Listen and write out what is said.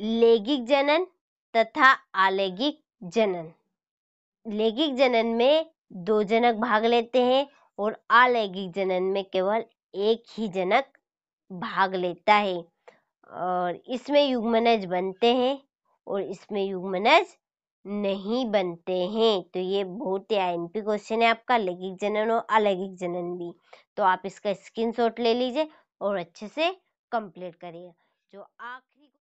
लैंगिक जनन तथा अलैंगिक जनन लैंगिक जनन में दो जनक भाग लेते हैं और अलैंगिक जनन में केवल एक ही जनक भाग लेता है और इसमें युग्मनज बनते हैं और इसमें युग्मनज नहीं बनते हैं तो ये बहुत ही आई क्वेश्चन है आपका लैंगिक जनन और अलैंगिक जनन भी तो आप इसका स्क्रीनशॉट ले लीजिए और अच्छे से कंप्लीट करिए जो आखिरी